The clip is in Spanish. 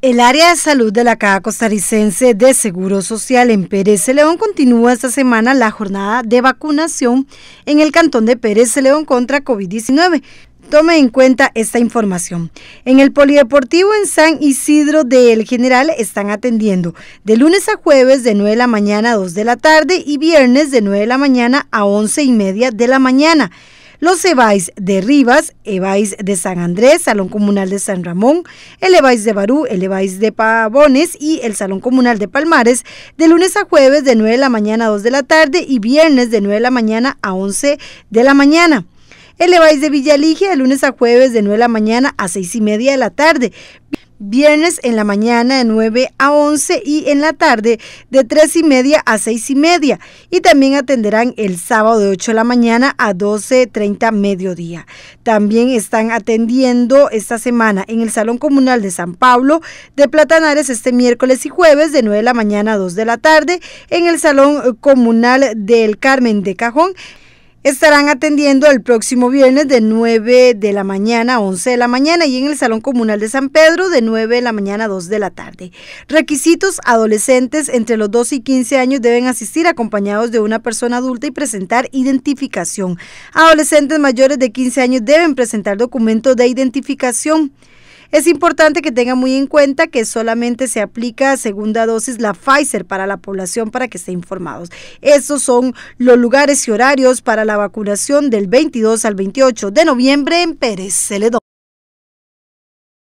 El área de salud de la Caja Costarricense de Seguro Social en Pérez León continúa esta semana la jornada de vacunación en el cantón de Pérez León contra COVID-19. Tome en cuenta esta información. En el Polideportivo en San Isidro de El General están atendiendo de lunes a jueves de 9 de la mañana a 2 de la tarde y viernes de 9 de la mañana a 11 y media de la mañana los EBAIS de Rivas, EBAIS de San Andrés, Salón Comunal de San Ramón, el de Barú, el de Pavones y el Salón Comunal de Palmares, de lunes a jueves de 9 de la mañana a 2 de la tarde y viernes de 9 de la mañana a 11 de la mañana. El EBAIS de Villa de lunes a jueves de 9 de la mañana a 6 y media de la tarde viernes en la mañana de 9 a 11 y en la tarde de 3 y media a 6 y media. Y también atenderán el sábado de 8 de la mañana a 12.30 mediodía. También están atendiendo esta semana en el Salón Comunal de San Pablo de Platanares este miércoles y jueves de 9 de la mañana a 2 de la tarde, en el Salón Comunal del Carmen de Cajón estarán atendiendo el próximo viernes de 9 de la mañana a 11 de la mañana y en el Salón Comunal de San Pedro de 9 de la mañana a 2 de la tarde. Requisitos adolescentes entre los 12 y 15 años deben asistir acompañados de una persona adulta y presentar identificación. Adolescentes mayores de 15 años deben presentar documentos de identificación. Es importante que tengan muy en cuenta que solamente se aplica segunda dosis la Pfizer para la población para que estén informados. Estos son los lugares y horarios para la vacunación del 22 al 28 de noviembre en Pérez Celedón.